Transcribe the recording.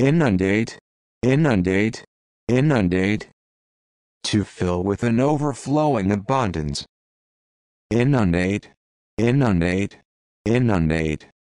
inundate, inundate, inundate, to fill with an overflowing abundance. Inundate, inundate, inundate.